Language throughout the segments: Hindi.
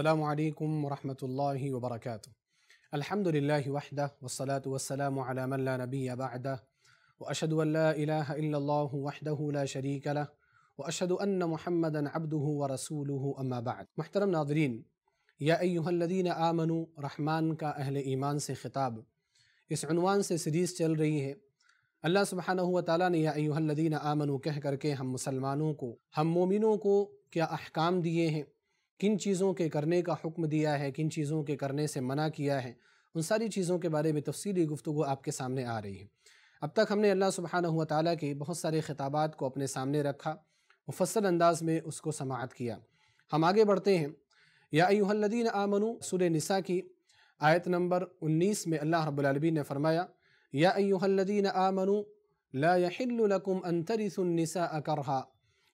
السلام عليكم ورحمة الله وبركاته الحمد لله وحده والصلاة والسلام على من لا نبي بعده وأشهد أن لا إله إلا الله وحده لا شريك له وأشهد أن محمدا عبده ورسوله أما بعد محترم नाजरीन या अयुहल्लिन आमनु रहमान का अहल ईमान से ख़िताब इस अनवान से सीरीज़ चल रही है अल्लाह सुबहाना हुआ ताली ने या अयुहल्लिन आमनु कह करके हम मुसलमानों को हम मोमिनों को क्या अहकाम दिए हैं किन चीज़ों के करने का हुक्म दिया है किन चीज़ों के करने से मना किया है उन सारी चीज़ों के बारे में तफसीली गुफ्तु आपके सामने आ रही है अब तक हमने अल्लाह सुबहाना हुआ ताली के बहुत सारे ख़िताबात को अपने सामने रखा मुफसल अंदाज में उसको समात किया हम आगे बढ़ते हैं या अयुहल्लदीन आमनु सुर निसा की आयत नंबर उन्नीस में अल्लाह रब्लबी ने फरमाया या अयुहल्लदीन आमनु ला यहिल्लकुम अंतरिसनिसा अकरहा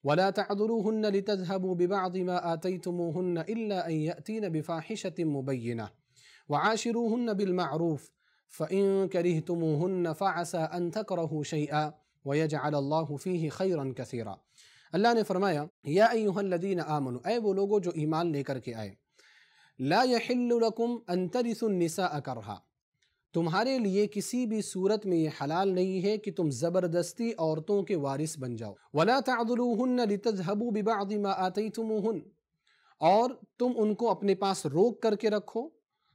ولا تعذروهن لتذهبوا ببعض ما آتيتموهن إلا أن يأتين بفاحشة مبينة وعاشروهن بالمعروف فإن كرهتموهن فعسى أن تكرهوا شيئا ويجعل الله فيه خيرا كثيرا अल्लाह ने फरमाया या अयुहल्लदीन आमनु ए वो إيمان जो ईमान آية. لا يحل لكم أن ترثوا النساء كرها तुम्हारे लिए किसी भी सूरत में ये हलाल नहीं है कि तुम ज़बरदस्ती औरतों के वारिस बन जाओ वला लितजहबू और तुम उनको अपने पास रोक करके रखो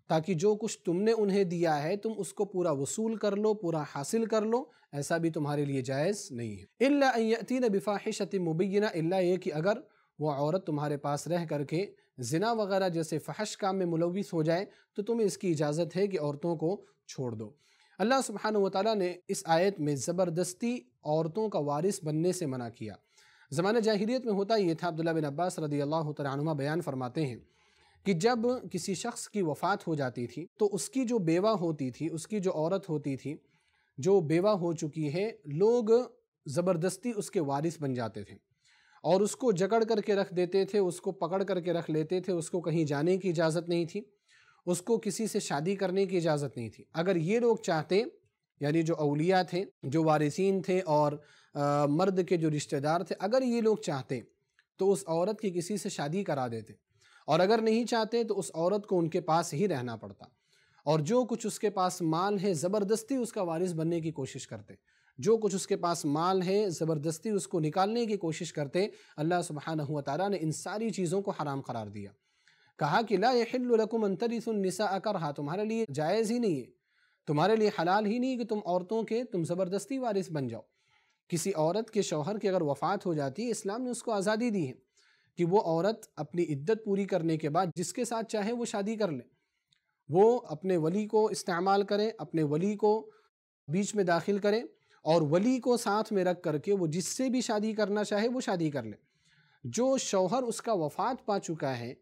ताकि जो कुछ तुमने उन्हें दिया है तुम उसको पूरा वसूल कर लो पूरा हासिल कर लो ऐसा भी तुम्हारे लिए जायज़ नहीं है इलातीन बिफाहिशत मुबीना इल्ला ये कि अगर वो औरत तुम्हारे पास रह करके जिना वगैरह जैसे फहश काम में मुलविस हो जाए तो तुम्हें इसकी इजाज़त है कि औरतों को छोड़ दो अल्लाह सुबहान वाली ने इस आयत में ज़बरदस्ती औरतों का वारिस बनने से मना किया ज़माना जाहिरियत में होता ये था अब्दुल्ला बिन अब्बास रदी अल्लाह तुमा बयान फरमाते हैं कि जब किसी शख्स की वफ़ात हो जाती थी तो उसकी जो बेवा होती थी उसकी जो औरत होती थी जो बेवा हो चुकी है लोग ज़बरदस्ती उसके वारिस बन जाते थे और उसको जकड़ करके रख देते थे उसको पकड़ करके रख लेते थे उसको कहीं जाने की इजाज़त नहीं थी उसको किसी से शादी करने की इजाज़त नहीं थी अगर ये लोग चाहते यानी जो अलिया थे जो वारसिन थे और आ, मर्द के जो रिश्तेदार थे अगर ये लोग चाहते तो उस औरत की किसी से शादी करा देते और अगर नहीं चाहते तो उस औरत को उनके पास ही रहना पड़ता और जो कुछ उसके पास माल है ज़बरदस्ती उसका वारिस बनने की कोशिश करते जो कुछ उसके पास माल है ज़बरदस्ती उसको निकालने की कोशिश करते अल्लाह सुबहाना तारा ने इन सारी चीज़ों को हराम करार दिया कहा कि ला यहिल्लकुम अंतरिसनिसा अकर हा तुम्हारे लिए जायज़ ही नहीं है तुम्हारे लिए हलाल ही नहीं कि तुम औरतों के तुम ज़बरदस्ती वारिस बन जाओ किसी औरत के शौहर की अगर वफ़ात हो जाती है इस्लाम ने उसको आज़ादी दी है कि वो औरत अपनी इद्दत पूरी करने के बाद जिसके साथ चाहे वो शादी कर ले वो अपने वली को इस्तेमाल करें अपने वली को बीच में दाखिल करें और वली को साथ में रख करके वो जिससे भी शादी करना चाहे वो शादी कर ले जो शौहर उसका वफ़ात पा चुका है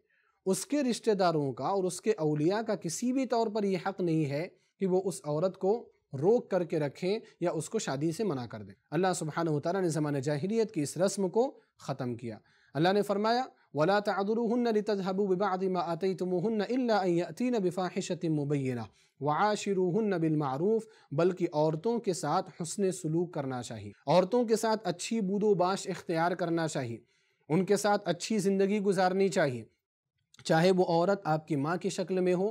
उसके रिश्तेदारों का और उसके अलिया का किसी भी तौर पर यह हक़ नहीं है कि वो उस औरत को रोक करके रखें या उसको शादी से मना कर दें अल्लाह सुबहान तला ने ज़मान जाहिलियत की इस रस्म को ख़त्म किया अल्लाह ने फरमाया वला तदरुहबू बिबादमाती तुमहतीन बिफाहिशत मुबैना बिलमारूफ बल्कि औरतों के साथ हसन सलूक करना चाहिए औरतों के साथ अच्छी बूदोबाश इख्तियार करना चाहिए उनके साथ अच्छी ज़िंदगी गुजारनी चाहिए चाहे वो औरत आपकी माँ की शक्ल में हो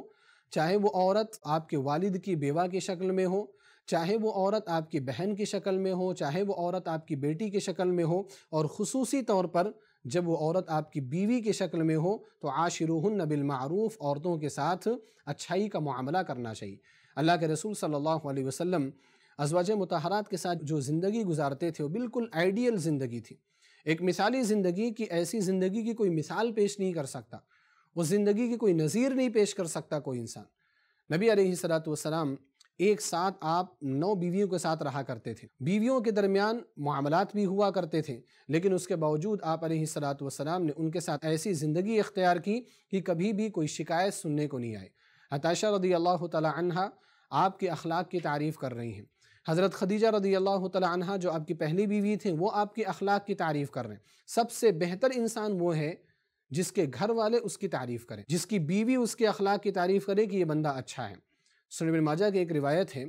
चाहे वो औरत आपके वालिद की बेवा की शक्ल में हो चाहे वो औरत आपकी बहन की शक्ल में हो चाहे वो औरत आपकी बेटी की शक्ल में हो और खसूसी तौर पर जब वो औरत आपकी बीवी की शक्ल में हो तो नबिल मारूफ औरतों के साथ अच्छाई का मामला करना चाहिए अल्लाह के रसूल सल्लल्लाहु अलैहि वसल्लम अजवाज मतहरात के साथ जो ज़िंदगी गुजारते थे वो बिल्कुल आइडियल ज़िंदगी थी एक मिसाली ज़िंदगी की ऐसी ज़िंदगी की कोई मिसाल पेश नहीं कर सकता वो ज़िंदगी की कोई नज़ीर नहीं पेश कर सकता कोई इंसान नबी अलैहिस्सलात एक साथ आप नौ बीवियों के साथ रहा करते थे बीवियों के दरमियान मामलात भी हुआ करते थे लेकिन उसके बावजूद आप सलात ने उनके साथ ऐसी ज़िंदगी इख्तियार की कि कभी भी कोई शिकायत सुनने को नहीं आई हताशा रदी अल्लाह तहा आपके अखलाक की तारीफ़ कर रही हैं हज़रत खदीजा रदी अल्लाह तहा जो आपकी पहली बीवी थी वो आपके अखलाक की तारीफ़ कर रहे हैं सबसे बेहतर इंसान वो है जिसके घर वाले उसकी तारीफ़ करें जिसकी बीवी उसके अखलाक की तारीफ़ करे कि ये बंदा अच्छा है सुनबिन माजा की एक रिवायत है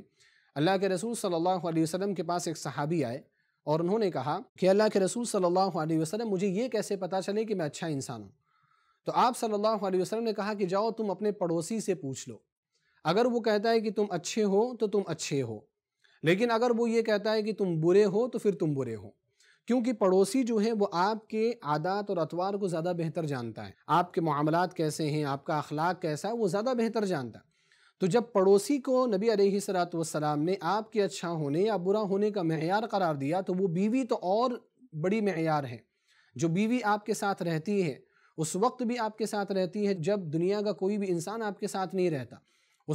अल्लाह के रसूल सल्लल्लाहु अलैहि वसल्लम के पास एक सहाबी आए और उन्होंने कहा कि अल्लाह के रसूल सल्लल्लाहु अलैहि वसल्लम मुझे ये कैसे पता चले कि मैं अच्छा इंसान हूँ तो आप सल्लल्लाहु अलैहि वसल्लम ने कहा कि जाओ तुम अपने पड़ोसी से पूछ लो अगर वो कहता है कि तुम अच्छे हो तो तुम अच्छे हो लेकिन अगर वो ये कहता है कि तुम बुरे हो तो फिर तुम बुरे हो क्योंकि पड़ोसी जो है वो आपके आदात और अतवार को ज़्यादा बेहतर जानता है आपके मामलात कैसे हैं आपका अखलाक कैसा है वो ज़्यादा बेहतर जानता है तो जब पड़ोसी को नबी अलैहिस्सलात वसलाम ने आपके अच्छा होने या बुरा होने का मैार करार दिया तो वो बीवी तो और बड़ी मैार है जो बीवी आपके साथ रहती है उस वक्त भी आपके साथ रहती है जब दुनिया का कोई भी इंसान आपके साथ नहीं रहता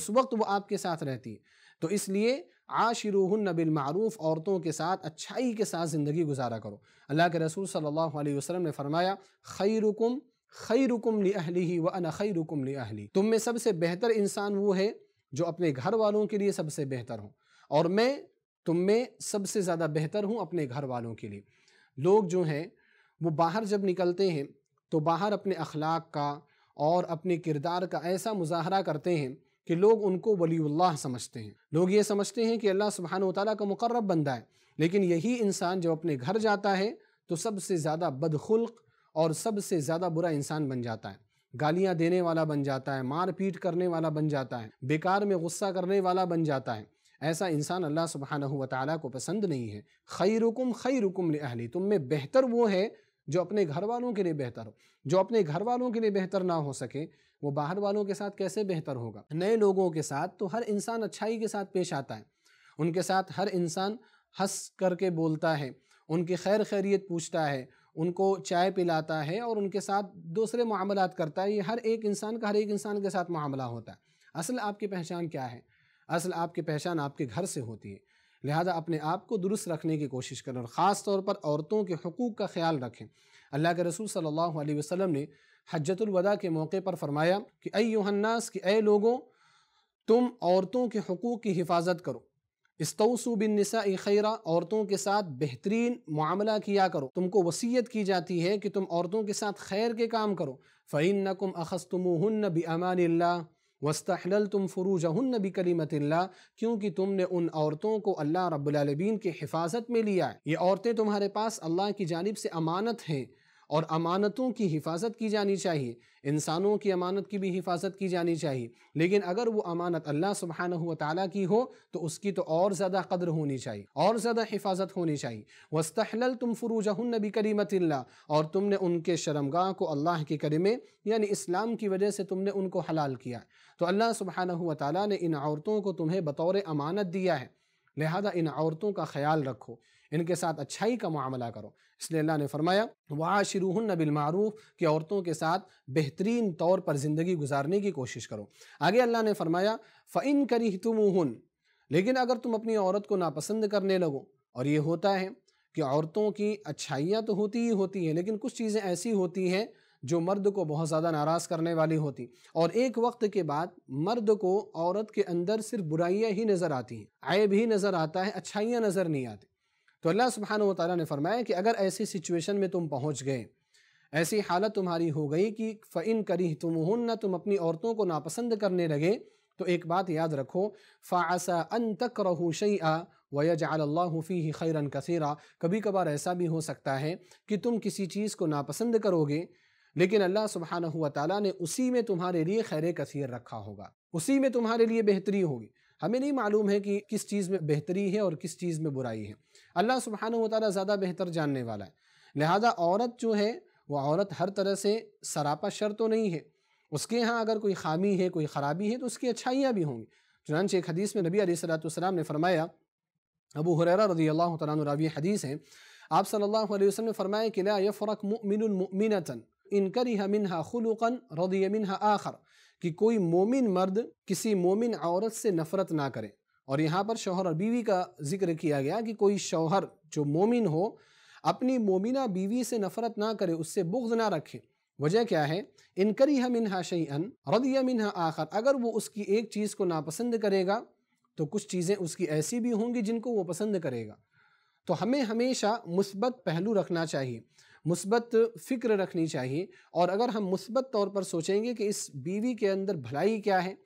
उस वक्त वो आपके साथ रहती है तो इसलिए आशिर नबिल मारूफ़ औरतों के साथ अच्छाई के साथ ज़िंदगी गुजारा करो अल्लाह के रसूल सल्लल्लाहु अलैहि वसल्लम ने फरमाया खैरुकुम खैरुकुम ली अहली ही व अन खैरुकुम ली अहली तुम में सबसे बेहतर इंसान वो है जो अपने घर वालों के लिए सबसे बेहतर हो और मैं तुम में सबसे ज़्यादा बेहतर हूँ अपने घर वालों के लिए लोग जो हैं वो बाहर जब निकलते हैं तो बाहर अपने अखलाक का और अपने किरदार का ऐसा मुजाहरा करते हैं कि लोग उनको वलील्ला समझते हैं लोग ये समझते हैं कि अल्लाह सुबहान ताली का मुकर्रब बंदा है लेकिन यही इंसान जब अपने घर जाता है तो सबसे ज़्यादा बदखुल्क और सबसे ज़्यादा बुरा इंसान बन जाता है गालियाँ देने वाला बन जाता है मारपीट करने वाला बन जाता है बेकार में गुस्सा करने वाला बन जाता है ऐसा इंसान अल्लाह सुबहान व को पसंद नहीं है खैरुकुम खैरुकुम खई अहली तुम में बेहतर वो है जो अपने घर वालों के लिए बेहतर हो जो अपने घर वालों के लिए बेहतर ना हो सके वो बाहर वालों के साथ कैसे बेहतर होगा नए लोगों के साथ तो हर इंसान अच्छाई के साथ पेश आता है उनके साथ हर इंसान हंस करके बोलता है उनकी खैर खैरियत पूछता है उनको चाय पिलाता है और उनके साथ दूसरे मामलात करता है ये हर एक इंसान का हर एक इंसान के साथ मामला होता है असल आपकी पहचान क्या है असल आपकी पहचान आपके घर से होती है लिहाजा अपने आप को दुरुस्त रखने की कोशिश करें और ख़ास तौर पर औरतों के हकूक़ का ख्याल रखें अल्लाह के रसूल सल्लल्लाहु अलैहि वसल्लम ने हजतुलवदा के मौके पर फरमाया कि अय योहन्नास कि ए लोगों तुम औरतों के हकूक़ की हिफाजत करो इस्तौसु बिन निसा खैरा औरतों के साथ बेहतरीन मामला किया करो तुमको वसीयत की जाती है कि तुम औरतों के साथ खैर के काम करो फ़ैन नकुम अखस्तमुहन्न बी अमान वस्तल तुम फ़रूजहन नबी कलीमतिल्ला क्योंकि तुमने उन औरतों को अल्लाह रब्लबीन की हिफाजत में लिया है ये औरतें तुम्हारे पास अल्लाह की जानब से अमानत हैं और अमानतों की हिफाजत की जानी चाहिए इंसानों की अमानत की भी हिफाजत की जानी चाहिए लेकिन अगर वो अमानत अल्लाह सुबहान तला की हो तो उसकी तो और ज़्यादा कदर होनी चाहिए और ज़्यादा हिफाजत होनी चाहिए वस्तहल तुम फ़रूजहन नबी करीमत और तुमने उनके शर्मगा को अल्लाह के करीमे यानी इस्लाम की वजह से तुमने उनको हलाल किया तो अल्लाह सुबहाना तला ने इन औरतों को तुम्हें बतौर अमानत दिया है लिहाजा इन औरतों का ख्याल रखो इनके साथ अच्छाई का मामला करो इसलिए अल्लाह ने फरमाया वाशिरून बिलमारूफ कि औरतों के साथ बेहतरीन तौर पर ज़िंदगी गुजारने की कोशिश करो आगे अल्लाह ने फरमाया फ़िन करी तुम लेकिन अगर तुम अपनी औरत को नापसंद करने लगो और ये होता है कि औरतों की अच्छाइयाँ तो होती ही होती हैं लेकिन कुछ चीज़ें ऐसी होती हैं जो मर्द को बहुत ज़्यादा नाराज़ करने वाली होती और एक वक्त के बाद मर्द को औरत के अंदर सिर्फ बुराइयाँ ही नज़र आती हैं आयब ही नज़र आता है अच्छाइयाँ नज़र नहीं आती तो अल्लाह सुबहान ताली ने फरमाया कि अगर ऐसी सिचुएशन में तुम पहुँच गए ऐसी हालत तुम्हारी हो गई कि फ़िन करी तुम तुम अपनी औरतों को नापसंद करने लगे तो एक बात याद रखो फ़ासा अन तक रहू शैया वजाल्लाफ़ी ही खैरन कसीरा कभी कभार ऐसा भी हो सकता है कि तुम किसी चीज़ को नापसंद करोगे लेकिन अल्लाह सुबहाना हुआ ताली ने उसी में तुम्हारे लिए खैर कसीर रखा होगा उसी में तुम्हारे लिए बेहतरी होगी हमें नहीं मालूम है कि किस चीज़ में बेहतरी है और किस चीज़ में बुराई है अल्लाह सुबहान तारा ज़्यादा बेहतर जानने वाला है लिहाजा औरत जो है वह औरत हर तरह से सरापा शर तो नहीं है उसके यहाँ अगर कोई खामी है कोई ख़राबी है तो उसकी अच्छाइयाँ भी होंगी चुनान एक हदीस में नबी सलाम ने फरमाया अबू हुर रजी अल्लाह तवी हदीस हैं आप सल्लल्लाहु अलैहि वसल्लम ने फरमाया कि ला यफ़रक मुमिन मुमिनतन इनकर मिनहा खुलुकन रदी मिनहा आखर कि कोई मोमिन मर्द किसी मोमिन औरत से नफ़रत ना करे और यहाँ पर शोहर और बीवी का जिक्र किया गया कि कोई शोहर जो मोमिन हो अपनी मोमिना बीवी से नफ़रत ना करे उससे बुग्ज ना रखे वजह क्या है इनकरी हम इन्हा अन रदिया आखर अगर वो उसकी एक चीज़ को नापसंद करेगा तो कुछ चीज़ें उसकी ऐसी भी होंगी जिनको वो पसंद करेगा तो हमें हमेशा मुस्बत पहलू रखना चाहिए मुसबत फ़िक्र रखनी चाहिए और अगर हम मुसबत तौर पर सोचेंगे कि इस बीवी के अंदर भलाई क्या है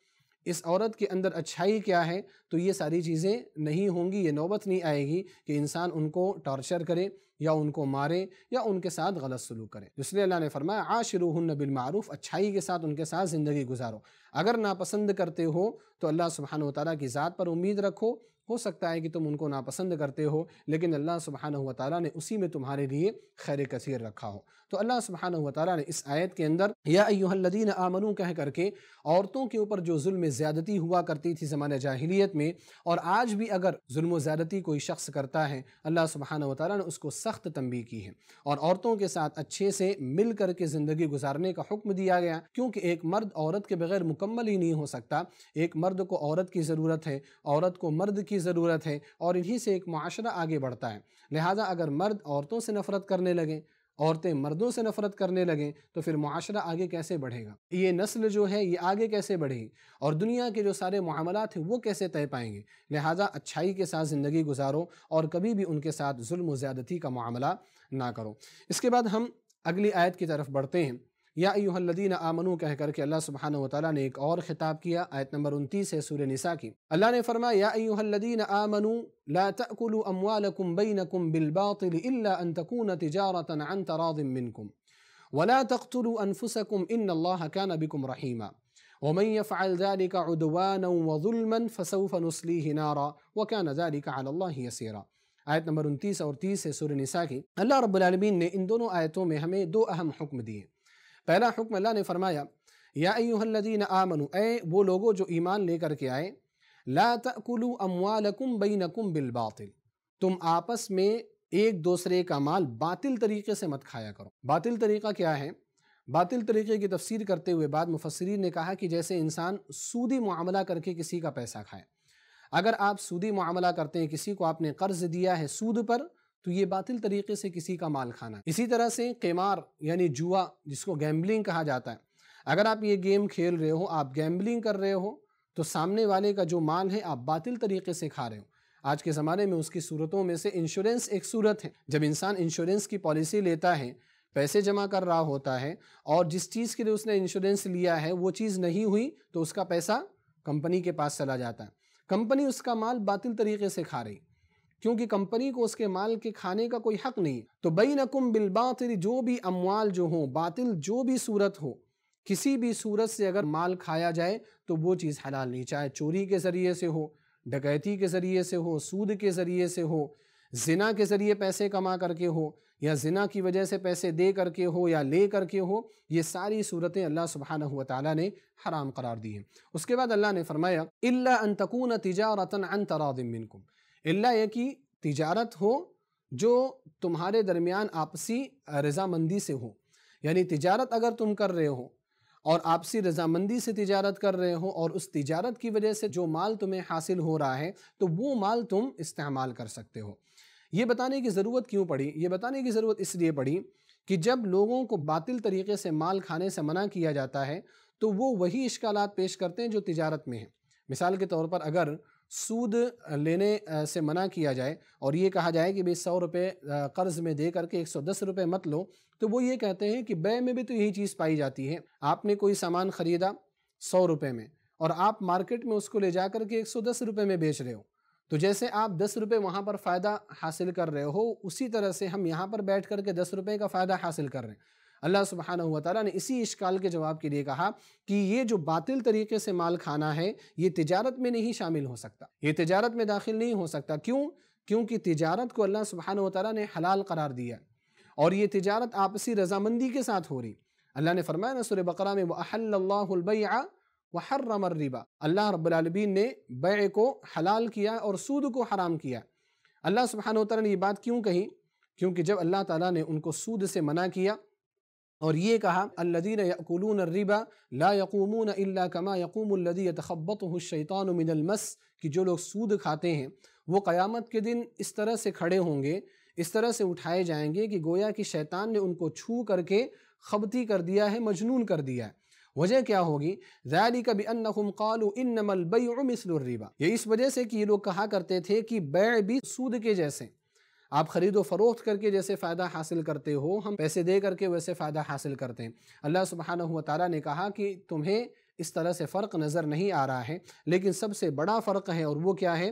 इस औरत के अंदर अच्छाई क्या है तो ये सारी चीज़ें नहीं होंगी ये नौबत नहीं आएगी कि इंसान उनको टॉर्चर करे या उनको मारे या उनके साथ गलत सलूक करे इसलिए अल्लाह ने फरमाया आशरूहन बिलमारूफ़ अच्छाई के साथ उनके साथ ज़िंदगी गुजारो अगर नापसंद करते हो तो अल्लाह सुबहान तौर की ज़ात पर उम्मीद रखो हो सकता है कि तुम उनको नापसंद करते हो लेकिन अल्लाह सुबहान हुआ ने उसी में तुम्हारे लिए खैर कसीर रखा हो तो अल्लाह सुबहान हुआ ने इस आयत के अंदर या यादीन आमनू कह करके औरतों के ऊपर जो जुल्म ज़्यादती हुआ करती थी जमान जाहिलियत में और आज भी अगर जुल्म ज़्यादती कोई शख्स करता है अल्लाह सुबहान वाली ने उसको सख्त तंबी की है और औरतों के साथ अच्छे से मिल करके ज़िंदगी गुजारने का हुक्म दिया गया क्योंकि एक मर्द औरत के बगैर मुकम्मल ही नहीं हो सकता एक मर्द को औरत की ज़रूरत है औरत को मर्द की ज़रूरत है और इन्हीं से एक माशरा आगे बढ़ता है लिहाजा अगर मर्द औरतों से नफ़रत करने लगें औरतें मर्दों से नफ़रत करने लगें तो फिर माशरा आगे कैसे बढ़ेगा ये नस्ल जो है ये आगे कैसे बढ़ेगी और दुनिया के जो सारे मामलात हैं वो कैसे तय पाएंगे लिहाजा अच्छाई के साथ ज़िंदगी गुजारो और कभी भी उनके साथ जुल्म ज़्यादती का मामला ना करो इसके बाद हम अगली आयत की तरफ बढ़ते हैं يا أيها الذين آمنوا کہہ کر کہ اللہ سبحانہ وتعالی نے ایک اور خطاب کیا آیت نمبر 29 ہے سورہ نساء کی اللہ نے فرما یا ایوہ الذین آمنو لا تأكلوا أموالكم بينكم بالباطل الا ان تكون تجارة عن تراض منكم ولا تقتلوا أنفسكم ان الله كان بكم رحيما ومن يفعل ذلك عدوانا وظلما فسوف نصليه نارا وكان ذلك على الله يسيرا آیت نمبر 29 اور 30 ہے سورہ نساء کی اللہ رب العالمین نے ان دونوں آیتوں میں ہمیں دو اہم حکم دیئے पहला हुक्म अल्लाह ने फरमाया या अयुहल्लिन आमनु ए वो लोगो जो ईमान लेकर के आए ला तकुलु अमवालकुम बैनकुम बिल बातिल तुम आपस में एक दूसरे का माल बातिल तरीके से मत खाया करो बातिल तरीका क्या है बातिल तरीके की तफसीर करते हुए बाद मुफसरीन ने कहा कि जैसे इंसान सूदी मामला करके किसी का पैसा खाए अगर आप सूदी मामला करते हैं किसी को आपने कर्ज़ दिया है सूद पर तो ये बातिल तरीके से किसी का माल खाना इसी तरह से केमार यानी जुआ जिसको गैम्बलिंग कहा जाता है अगर आप ये गेम खेल रहे हो आप गैम्बलिंग कर रहे हो तो सामने वाले का जो माल है आप बातिल तरीके से खा रहे हो आज के ज़माने में उसकी सूरतों में से इंश्योरेंस एक सूरत है जब इंसान इंश्योरेंस की पॉलिसी लेता है पैसे जमा कर रहा होता है और जिस चीज़ के लिए उसने इंश्योरेंस लिया है वो चीज़ नहीं हुई तो उसका पैसा कंपनी के पास चला जाता है कंपनी उसका माल बातिल तरीके से खा रही क्योंकि कंपनी को उसके माल के खाने का कोई हक नहीं तो बई नकुम बिलबातिल जो भी अमवाल जो हो बातिल जो भी सूरत हो किसी भी सूरत से अगर माल खाया जाए तो वो चीज़ हलाल नहीं चाहे चोरी के ज़रिए से हो डकैती के ज़रिए से हो सूद के ज़रिए से हो जिना के ज़रिए पैसे कमा करके हो या जिना की वजह से पैसे दे करके हो या ले करके हो ये सारी सूरतें अल्लाह सुबह हुआ ने हराम करार दी हैं उसके बाद अल्लाह ने फरमाया अल्ला अन तकून तिजारतन अन तरादिमिनकुम इल्ला यह कि तिजारत हो जो तुम्हारे दरमियान आपसी रजामंदी से हो यानी तिजारत अगर तुम कर रहे हो और आपसी रजामंदी से तिजारत कर रहे हो और उस तिजारत की वजह से जो माल तुम्हें हासिल हो रहा है तो वो माल तुम इस्तेमाल कर सकते हो ये बताने की ज़रूरत क्यों पड़ी ये बताने की ज़रूरत इसलिए पड़ी कि जब लोगों को बातिल तरीके से माल खाने से मना किया जाता है तो वो वही इश्काल पेश करते हैं जो तिजारत में हैं मिसाल के तौर पर अगर सूद लेने से मना किया जाए और ये कहा जाए कि भाई सौ रुपये कर्ज़ में दे करके एक सौ दस रुपये मत लो तो वो ये कहते हैं कि बे में भी तो यही चीज़ पाई जाती है आपने कोई सामान ख़रीदा सौ रुपये में और आप मार्केट में उसको ले जा कर के एक सौ दस रुपये में बेच रहे हो तो जैसे आप दस रुपये वहाँ पर फ़ायदा हासिल कर रहे हो उसी तरह से हम यहाँ पर बैठ कर के दस रुपये का फ़ायदा हासिल कर रहे हैं अल्लाह सुबहाना हुआ तारा ने इसी इश्काल के जवाब के लिए कहा कि ये जो बातिल तरीके से माल खाना है ये तजारत में नहीं शामिल हो सकता ये तजारत में दाखिल नहीं हो सकता क्यों क्योंकि तजारत को अल्लाह सुबहाना तारा ने हलाल करार दिया और ये तजारत आपसी रजामंदी के साथ हो रही अल्लाह ने फरमाया ना सुर बकरा में हर रमर रिबा अल्लाह रबालबीन ने बै को हलाल किया और सूद को हराम किया अल्लाह सुबहान तारा ने ये बात क्यों कही क्योंकि जब अल्लाह ताला ने उनको सूद से मना किया और ये कहा अल्लदीन यकुलून रिबा ला यकूमून अल्ला कमा लदी तखबत शैतान मिनलमस कि जो लोग सूद खाते हैं वो क़यामत के दिन इस तरह से खड़े होंगे इस तरह से उठाए जाएंगे कि गोया कि शैतान ने उनको छू करके खबती कर दिया है मजनून कर दिया है वजह क्या होगी जैली कभी अन्नकालू इन नमल बई रिबा ये इस वजह से कि ये लोग कहा करते थे कि बै भी सूद के जैसे आप ख़रीदो फ़रोख्त करके जैसे फ़ायदा हासिल करते हो हम पैसे दे करके वैसे फ़ायदा हासिल करते हैं अल्लाह सुबहाना तारा ने कहा कि तुम्हें इस तरह से फ़र्क नज़र नहीं आ रहा है लेकिन सबसे बड़ा फ़र्क है और वो क्या है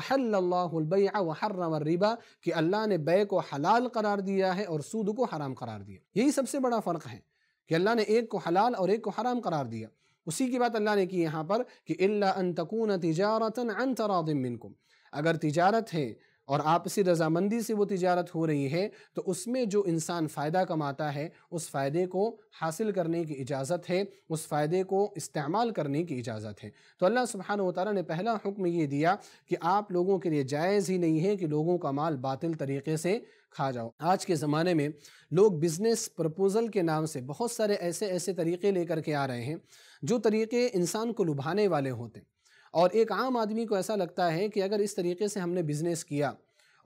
अहल्लाबैया रिबा कि अल्लाह ने बे को हलाल करार दिया है और सूद को हराम करार दिया यही सबसे बड़ा फ़र्क है कि अल्लाह ने एक को हलाल और एक को हराम करार दिया उसी की बात अल्लाह ने की यहाँ पर कि तजारत अन तरा तजारता अन तरादिन अगर तिजारत है और आपसी रजामंदी से वो तिजारत हो रही है तो उसमें जो इंसान फ़ायदा कमाता है उस फ़ायदे को हासिल करने की इजाज़त है उस फ़ायदे को इस्तेमाल करने की इजाज़त है तो अल्लाह सुबहान ताली ने पहला हुक्म ये दिया कि आप लोगों के लिए जायज़ ही नहीं है कि लोगों का माल बातिल तरीके से खा जाओ आज के ज़माने में लोग बिज़नेस प्रपोज़ल के नाम से बहुत सारे ऐसे ऐसे तरीके लेकर के आ रहे हैं जो तरीके इंसान को लुभाने वाले होते हैं और एक आम आदमी को ऐसा लगता है कि अगर इस तरीके से हमने बिज़नेस किया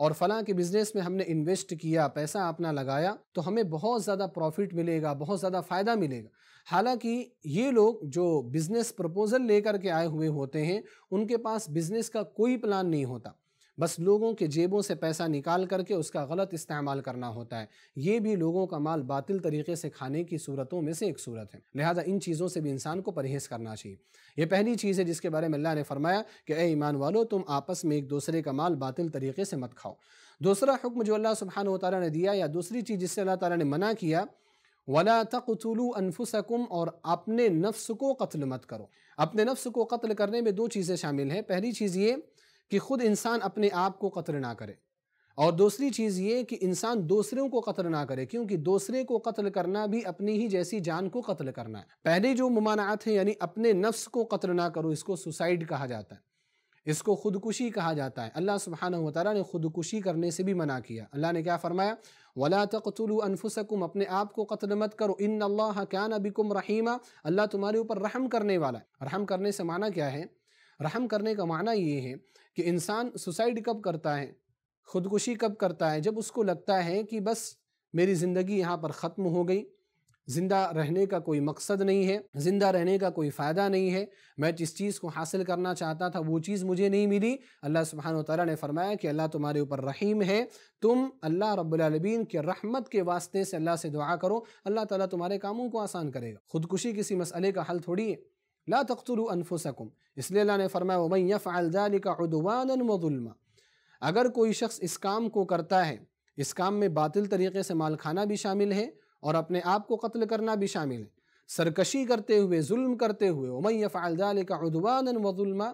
और फलां के बिज़नेस में हमने इन्वेस्ट किया पैसा अपना लगाया तो हमें बहुत ज़्यादा प्रॉफिट मिलेगा बहुत ज़्यादा फ़ायदा मिलेगा हालांकि ये लोग जो बिज़नेस प्रपोज़ल लेकर के आए हुए होते हैं उनके पास बिज़नेस का कोई प्लान नहीं होता बस लोगों के जेबों से पैसा निकाल करके उसका गलत इस्तेमाल करना होता है ये भी लोगों का माल बातिल तरीके से खाने की सूरतों में से एक सूरत है लिहाजा इन चीज़ों से भी इंसान को परहेज़ करना चाहिए यह पहली चीज़ है जिसके बारे में अल्लाह ने फरमाया कि ए ईमान वालो तुम आपस में एक दूसरे का माल बातिल तरीके से मत खाओ दूसरा हुक्म जो अल्लाह सुबहान तारा ने दिया या दूसरी चीज़ जिससे अल्लाह ताली ने मना किया वला तकतलू अनफुसकुम और अपने नफ्स को कत्ल मत करो अपने नफ्स को कत्ल करने में दो चीज़ें शामिल हैं पहली चीज़ ये कि ख़ुद इंसान अपने आप को कत्ल ना करे और दूसरी चीज़ ये कि इंसान दूसरों को कत्ल ना करे क्योंकि दूसरे को कत्ल करना भी अपनी ही जैसी जान को कत्ल करना है पहले जो ममानात है यानी अपने नफ्स को कत्ल ना करो इसको सुसाइड कहा जाता है इसको खुदकुशी कहा जाता है अल्लाह सुबहाना तला ने खुदकुशी करने से भी मना किया अल्लाह ने क्या फ़रमाया वला तकतुल अनफुसकुम अपने आप को कत्ल मत करो इन अल्लाह क्या नबिकुम रहीमा अल्लाह तुम्हारे ऊपर रहम करने वाला है रहम करने से माना क्या है रहम करने का माना ये है कि इंसान सुसाइड कब करता है खुदकुशी कब करता है जब उसको लगता है कि बस मेरी ज़िंदगी यहाँ पर ख़त्म हो गई ज़िंदा रहने का कोई मकसद नहीं है ज़िंदा रहने का कोई फ़ायदा नहीं है मैं जिस चीज़ को हासिल करना चाहता था वो चीज़ मुझे नहीं मिली अल्लाह सुबहान तौला ने फरमाया कि अल्लाह तुम्हारे ऊपर रहीम है तुम अल्लाह रब्लमीन के रहमत के वास्ते से अल्लाह से दुआ करो अल्लाह ताला तुम्हारे कामों को आसान करेगा खुदकुशी किसी मसले का हल थोड़ी है ला तख्तुल अनफुसकुम इसलिए अल्लाह ने फरमाया वमन यफ़ल दालिका अगर कोई शख्स इस काम को करता है इस काम में बातिल तरीके से माल खाना भी शामिल है और अपने आप को कत्ल करना भी शामिल है सरकशी करते हुए जुल्म करते हुए उमैन यफ़ल दालिका उदवान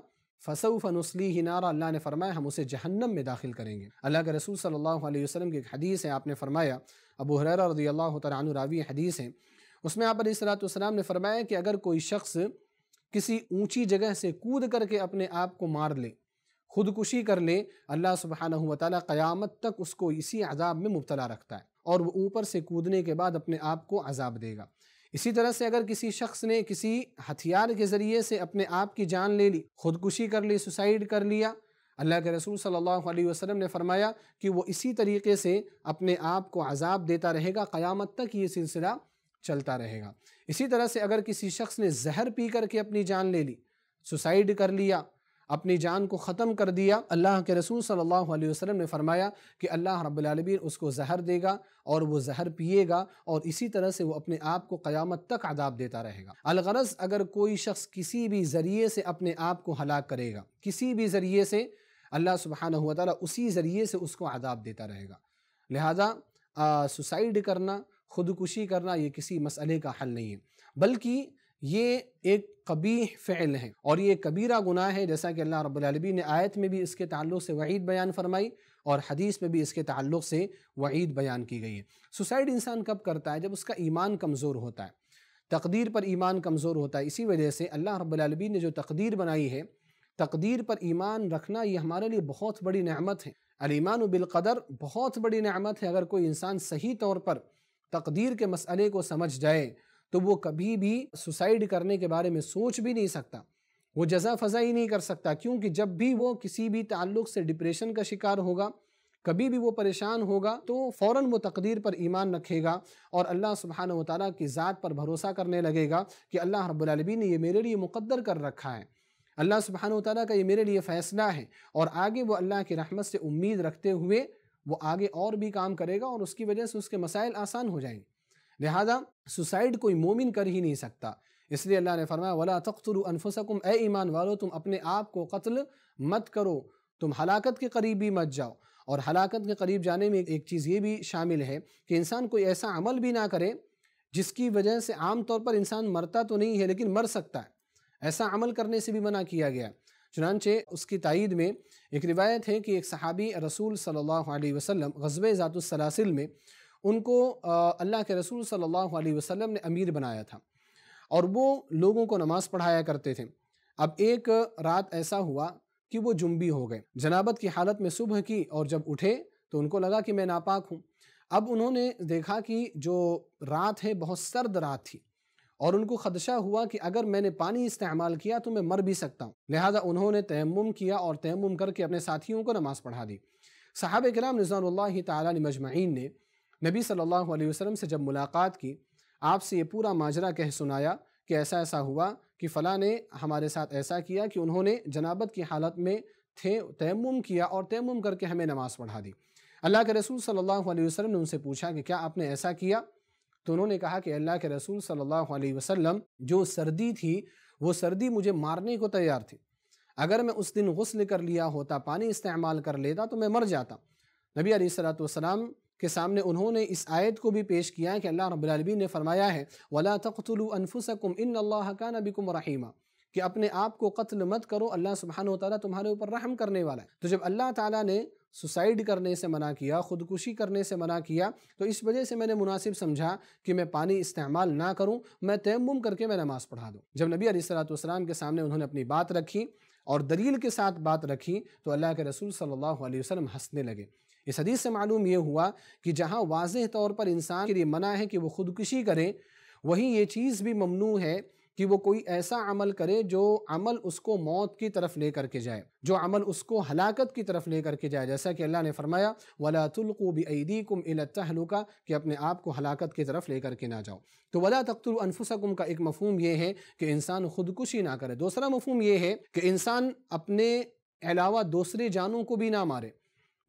फसऊफ़ नसली नारा अल्लाह ने फरमाया हम उसे जहन्नम में दाखिल करेंगे अल्लाह के रसूल सल्लल्लाहु अलैहि वसल्लम की एक हदीस है आपने फरमाया अबू हररा रजी अल्लाह रावी हदीस है उसमें आप सलाम ने फरमाया कि अगर कोई शख्स किसी ऊंची जगह से कूद करके अपने आप को मार ले खुदकुशी कर ले अल्लाह सुबहाना वाली क़यामत तक उसको इसी अजाब में मुबतला रखता है और वह ऊपर से कूदने के बाद अपने आप को अजाब देगा इसी तरह से अगर किसी शख्स ने किसी हथियार के ज़रिए से अपने आप की जान ले ली खुदकुशी कर ली सुसाइड कर लिया अल्लाह के रसूल सल्लल्लाहु अलैहि वसल्लम ने फरमाया कि वो इसी तरीके से अपने आप को अजाब देता रहेगा क़यामत तक ये सिलसिला चलता रहेगा इसी तरह से अगर किसी शख्स ने जहर पी करके अपनी जान ले ली सुसाइड कर लिया अपनी जान को ख़त्म कर दिया अल्लाह के रसूल सल्लल्लाहु अलैहि वसल्लम ने फरमाया कि अल्लाह रब्लमीन उसको जहर देगा और वो जहर पिएगा और इसी तरह से वो अपने आप को क़यामत तक आदाब देता रहेगा अलगरज अगर कोई शख्स किसी भी ज़रिए से अपने आप को हलाक करेगा किसी भी ज़रिए से अल्लाह सुबहान हुआ ताली उसी ज़रिए से उसको आदाब देता रहेगा लिहाजा सुसाइड करना खुदकुशी करना ये किसी मसले का हल नहीं है बल्कि ये एक कबी फ़ैल है और ये कबीरा गुनाह है जैसा कि अल्लाह रब्लबी ने आयत में भी इसके ताल्लुक से वहीद बयान फरमाई और हदीस में भी इसके ताल्लुक से वहीद बयान की गई है सुसाइड इंसान कब करता है जब उसका ईमान कमज़ोर होता है तकदीर पर ईमान कमज़ोर होता है इसी वजह से अल्लाह रब्लबी ने जो तकदीर बनाई है तकदीर पर ईमान रखना ये हमारे लिए बहुत बड़ी नहमत है अलईमान बिलकदर बहुत बड़ी नहमत है अगर कोई इंसान सही तौर पर तकदीर के मसले को समझ जाए तो वो कभी भी सुसाइड करने के बारे में सोच भी नहीं सकता वो जजा फजा ही नहीं कर सकता क्योंकि जब भी वो किसी भी ताल्लुक से डिप्रेशन का शिकार होगा कभी भी वो परेशान होगा तो फ़ौर वो तकदीर पर ईमान रखेगा और अल्लाह सुबहान वाली की ज़ात पर भरोसा करने लगेगा कि अल्लाह रब्लबी ने ये मेरे लिए मुकद्दर कर रखा है अल्लाह सुबहान वाली का ये मेरे लिए फ़ैसला है और आगे वो अल्लाह की रहमत से उम्मीद रखते हुए वो आगे और भी काम करेगा और उसकी वजह से उसके मसाइल आसान हो जाएंगे लिहाजा सुसाइड कोई मोमिन कर ही नहीं सकता इसलिए अल्लाह ने फरमाया वला तख्तरु अनफुसकुम ए ईमान वालो तुम अपने आप को कत्ल मत करो तुम हलाकत के करीब भी मत जाओ और हलाकत के करीब जाने में एक चीज़ ये भी शामिल है कि इंसान कोई ऐसा अमल भी ना करे जिसकी वजह से आम तौर पर इंसान मरता तो नहीं है लेकिन मर सकता है ऐसा अमल करने से भी मना किया गया चुनानचे उसकी तइद में एक रिवायत है कि एक सहाबी रसूल सल्लल्लाहु अलैहि वसल्लम गजब ज़ातुलसलासिल में उनको अल्लाह के रसूल सल्लल्लाहु अलैहि वसल्लम ने अमीर बनाया था और वो लोगों को नमाज़ पढ़ाया करते थे अब एक रात ऐसा हुआ कि वो जुम्बी हो गए जनाबत की हालत में सुबह की और जब उठे तो उनको लगा कि मैं नापाक हूँ अब उन्होंने देखा कि जो रात है बहुत सर्द रात थी और उनको खदशा हुआ कि अगर मैंने पानी इस्तेमाल किया तो मैं मर भी सकता हूँ लिहाजा उन्होंने तयम किया और तयम करके अपने साथियों को नमाज़ पढ़ा दी साहब कराम निज़ान तजमाइन ने नबी सल्लल्लाहु अलैहि वसल्लम से जब मुलाकात की आपसे ये पूरा माजरा कह सुनाया कि ऐसा ऐसा हुआ कि फ़ला ने हमारे साथ ऐसा किया कि उन्होंने जनाबत की हालत में थे तयम किया और तयम करके हमें नमाज़ पढ़ा दी अल्लाह के रसूल सल्लल्लाहु अलैहि वसल्लम ने उनसे पूछा कि क्या आपने ऐसा किया तो उन्होंने कहा कि अल्लाह के रसूल सल्लल्लाहु अलैहि वसल्लम जो सर्दी थी वो सर्दी मुझे मारने को तैयार थी अगर मैं उस दिन गसल कर लिया होता पानी इस्तेमाल कर लेता तो मैं मर जाता नबी सलाम के सामने उन्होंने इस आयत को भी पेश किया कि अल्लाह रबालमीन ने फरमाया है वला तख्तलफुसकुम इन का नबिकुम रहीमा कि अपने आप को कत्ल मत करो अल्लाह सुबहान तुम्हारे ऊपर रहम करने वाला है तो जब अल्लाह ताला ने सुसाइड करने से मना किया ख़ुदकुशी करने से मना किया तो इस वजह से मैंने मुनासिब समझा कि मैं पानी इस्तेमाल ना करूं मैं तयम करके मैं नमाज़ पढ़ा दूं जब नबी अलीसलाम के सामने उन्होंने अपनी बात रखी और दलील के साथ बात रखी तो अल्लाह के रसूल सल्लल्लाहु अलैहि वसल्लम हंसने लगे इस हदीस से मालूम ये हुआ कि जहाँ वाज तौर पर इंसान के लिए मना है कि वह ख़ुदकुशी करें वहीं ये चीज़ भी ममनू है कि वो कोई ऐसा अमल करे जो अमल उसको मौत की तरफ ले करके जाए जो अमल उसको हलाकत की तरफ ले करके जाए जैसा कि अल्लाह ने फरमाया वला तुलकू बदी कुम तहलुका कि अपने आप को हलाकत की तरफ ले करके ना जाओ तो वला तख्तुल अनफुसकुम का एक मफहम यह है कि इंसान खुदकुशी ना करे दूसरा मफहम यह है कि इंसान अपने अलावा दूसरे जानों को भी ना मारे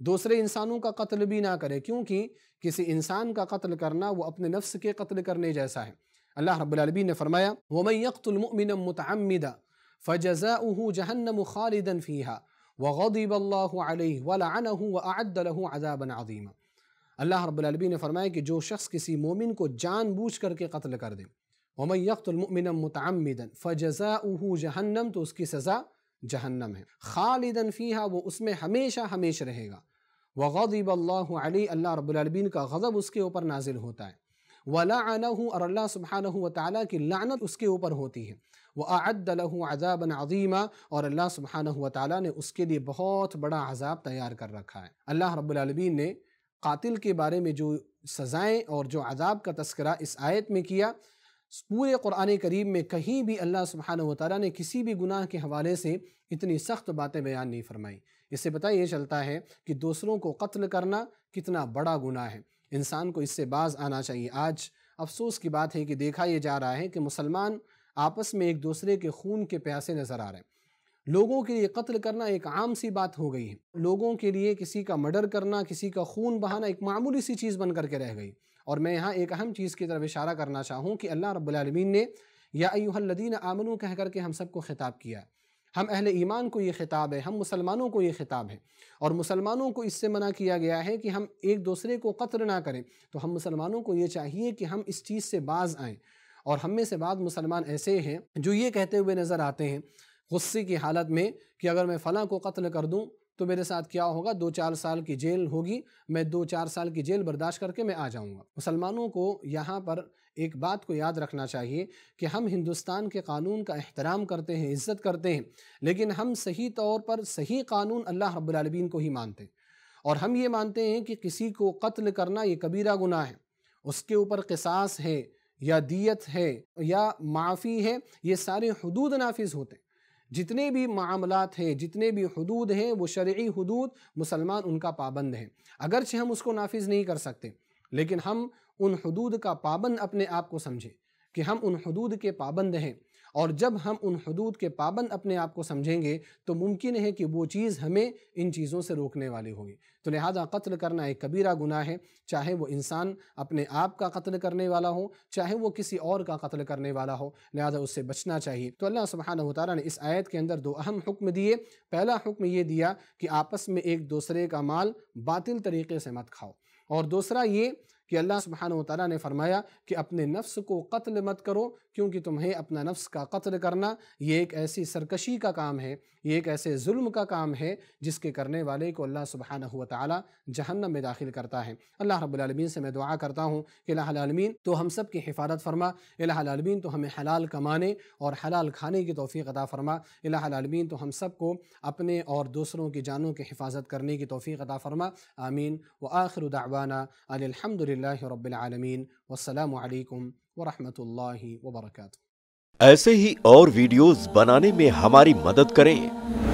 दूसरे इंसानों का कत्ल भी ना करे क्योंकि किसी इंसान का कत्ल करना वो अपने नफ्स के कत्ल करने जैसा है अल्लाह रबालबी ने फरमाया वमयकतुलमिन मतमदा फ़जा जहन्नम खालिदन फ़ीहा वदीब वलान अल्लाह रबालबी ने फरमाया कि जो शख्स किसी मोमिन को जान बूझ करके कत्ल कर दे वमन यकतुलमिन मतमदन फ़जा जहन्नम तो उसकी सज़ा जहन्नम है खालिदन फ़ीहा वो उसमें हमेशा हमेश रहेगा वदीब अल्लाह अली अल्लाह का गज़ब उसके ऊपर नाजिल होता है वला हूँ और अल्लाह सुबहाना व की लानत उसके ऊपर होती है वह आदलहूँ अजाबन अजीमा और अल्लाह सुबहाना व ने उसके लिए बहुत बड़ा अजाब तैयार कर रखा है अल्लाह रबालमीन ने कातिल के बारे में जो सज़ाएँ और जो अजाब का तस्करा इस आयत में किया पूरे कुरान करीब में कहीं भी अल्लाह सुबहान वाली ने किसी भी गुनाह के हवाले से इतनी सख्त बातें बयान नहीं फरमाई इससे पता ये चलता है कि दूसरों को कत्ल करना कितना बड़ा गुनाह है इंसान को इससे बाज आना चाहिए आज अफसोस की बात है कि देखा ये जा रहा है कि मुसलमान आपस में एक दूसरे के खून के प्यासे नज़र आ रहे हैं लोगों के लिए कत्ल करना एक आम सी बात हो गई है लोगों के लिए किसी का मर्डर करना किसी का खून बहाना एक मामूली सी चीज़ बन करके रह गई और मैं यहाँ एक अहम चीज़ की तरफ इशारा करना चाहूँ कि अल्लाह रब्लमीन ने या अयुहल्लिन आमनू कह करके हम सबको खिताब किया हम अहल ईमान को ये ख़िताब है हम मुसलमानों को ये ख़िताब है और मुसलमानों को इससे मना किया गया है कि हम एक दूसरे को कत्ल ना करें तो हम मुसलमानों को ये चाहिए कि हम इस चीज़ से बाज आएँ और हम में से बाद मुसलमान ऐसे हैं जो ये कहते हुए नज़र आते हैं गुस्से की हालत में कि अगर मैं फ़लाँ को कत्ल कर दूँ तो मेरे साथ क्या होगा दो चार साल की जेल होगी मैं दो चार साल की जेल बर्दाश्त करके मैं आ जाऊँगा मुसलमानों को यहाँ पर एक बात को याद रखना चाहिए कि हम हिंदुस्तान के कानून का एहतराम करते हैं इज़्ज़त करते हैं लेकिन हम सही तौर पर सही कानून अल्लाह रब्लमीन को ही मानते हैं और हम ये मानते हैं कि किसी को कत्ल करना ये कबीरा गुना है उसके ऊपर कसास है या दियत है या माफ़ी है ये सारे हदूद नाफिज होते हैं जितने भी मामलात हैं जितने भी हदूद हैं वो शर्य हदूद मुसलमान उनका पाबंद हैं अगरचे हम उसको नाफिज नहीं कर सकते लेकिन हम उन हदूद का पाबंद अपने आप को समझें कि हम उन हदूद के पाबंद हैं और जब हम उन हदूद के पाबंद अपने आप को समझेंगे तो मुमकिन है कि वो चीज़ हमें इन चीज़ों से रोकने वाली होगी तो लिहाजा कत्ल करना एक कबीरा गुना है चाहे वो इंसान अपने आप का कत्ल करने वाला हो चाहे वो किसी और का कत्ल करने वाला हो लिहाजा उससे बचना चाहिए तो अल्लाह सुबहाना तारा ने इस आयत के अंदर दो अहम हुक्म दिए पहला हुक्म ये दिया कि आपस में एक दूसरे का माल बातिल तरीके से मत खाओ और दूसरा ये कि अल्लाह सुबहान ताली ने फरमाया कि अपने नफ्स को कत्ल मत करो क्योंकि तुम्हें अपना नफ्स का कत्ल करना ये एक ऐसी सरकशी का काम है ये एक ऐसे जुल्म का काम है जिसके करने वाले को अल्लाह सुबहान ताली जहन्नम में दाखिल करता है अल्लाह रबालमीन से मैं दुआ करता हूँ कि आलमीन तो हम सब की हिफाजत फरमा लालमीन तो हमें हलाल कमाने और हलाल खाने की तोफ़ी अदा फरमा लालमीन तो हम सब को अपने और दूसरों की जानों की हिफाजत करने की तोफ़ी अदा फरमा आमीन व आखिर दावाना अलहमदिल्ला अलहमदिल्ला रबालमीन वालकम वरहमल वबरक ऐसे ही और वीडियोस बनाने में हमारी मदद करें